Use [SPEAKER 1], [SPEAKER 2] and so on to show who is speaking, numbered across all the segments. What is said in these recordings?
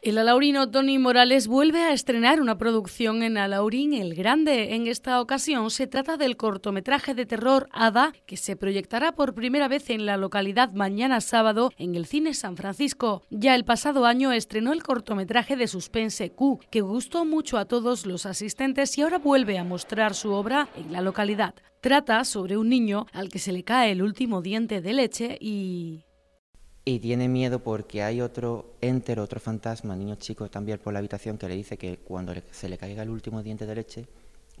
[SPEAKER 1] El alaurino Tony Morales vuelve a estrenar una producción en Alaurín el Grande. En esta ocasión se trata del cortometraje de terror Ada, que se proyectará por primera vez en la localidad mañana sábado en el Cine San Francisco. Ya el pasado año estrenó el cortometraje de suspense Q, que gustó mucho a todos los asistentes y ahora vuelve a mostrar su obra en la localidad. Trata sobre un niño al que se le cae el último diente de leche y
[SPEAKER 2] y tiene miedo porque hay otro enter, otro fantasma, niño chico también por la habitación, que le dice que cuando se le caiga el último diente de leche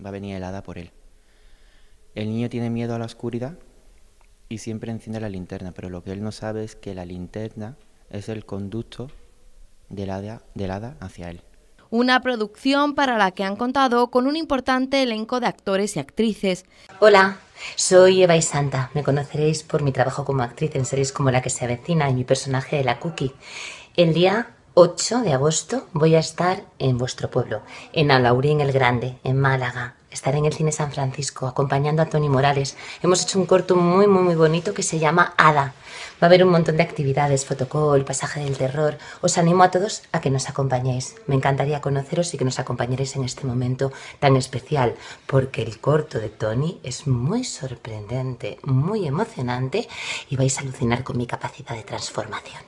[SPEAKER 2] va a venir el hada por él. El niño tiene miedo a la oscuridad y siempre enciende la linterna, pero lo que él no sabe es que la linterna es el conducto del hada, del hada hacia él.
[SPEAKER 3] Una producción para la que han contado con un importante elenco de actores y actrices. Hola, soy Eva y Santa. Me conoceréis por
[SPEAKER 4] mi trabajo como actriz en series como La que se avecina y mi personaje de la Cookie. El día 8 de agosto voy a estar en vuestro pueblo, en Alaurín el Grande, en Málaga. Estaré en el Cine San Francisco acompañando a Tony Morales. Hemos hecho un corto muy, muy, muy bonito que se llama Ada. Va a haber un montón de actividades, fotocall, pasaje del terror. Os animo a todos a que nos acompañéis. Me encantaría conoceros y que nos acompañaréis en este momento tan especial, porque el corto de Tony es muy sorprendente, muy emocionante y vais a alucinar con mi capacidad de transformación.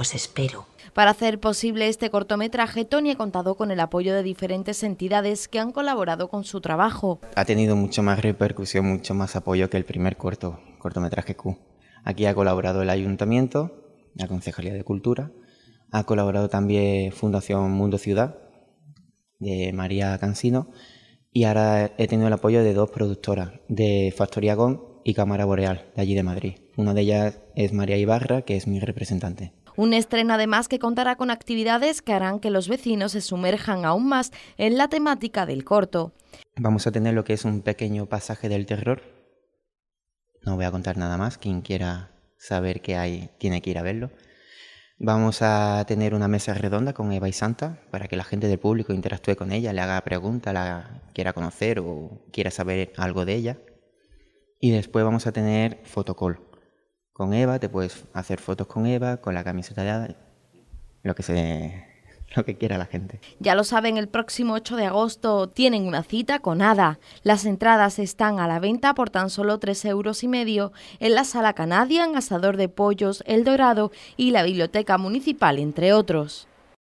[SPEAKER 4] Os espero.
[SPEAKER 3] Para hacer posible este cortometraje, Tony ha contado con el apoyo de diferentes entidades que han colaborado con su trabajo.
[SPEAKER 2] Ha tenido mucho más repercusión, mucho más apoyo que el primer corto, cortometraje Q. Aquí ha colaborado el Ayuntamiento, la Concejalía de Cultura, ha colaborado también Fundación Mundo Ciudad de María Cansino y ahora he tenido el apoyo de dos productoras, de Factoría Gón y Cámara Boreal, de allí de Madrid. Una de ellas es María Ibarra, que es mi representante.
[SPEAKER 3] Un estreno además que contará con actividades que harán que los vecinos se sumerjan aún más en la temática del corto.
[SPEAKER 2] Vamos a tener lo que es un pequeño pasaje del terror. No voy a contar nada más, quien quiera saber qué hay tiene que ir a verlo. Vamos a tener una mesa redonda con Eva y Santa para que la gente del público interactúe con ella, le haga preguntas, la quiera conocer o quiera saber algo de ella. Y después vamos a tener fotocall con Eva, te puedes hacer fotos con Eva, con la camisa tallada, lo que se lo que quiera la gente.
[SPEAKER 3] Ya lo saben, el próximo 8 de agosto tienen una cita con ADA. Las entradas están a la venta por tan solo 3 euros y medio en la Sala Canadian, Asador de Pollos, El Dorado y la Biblioteca Municipal, entre otros.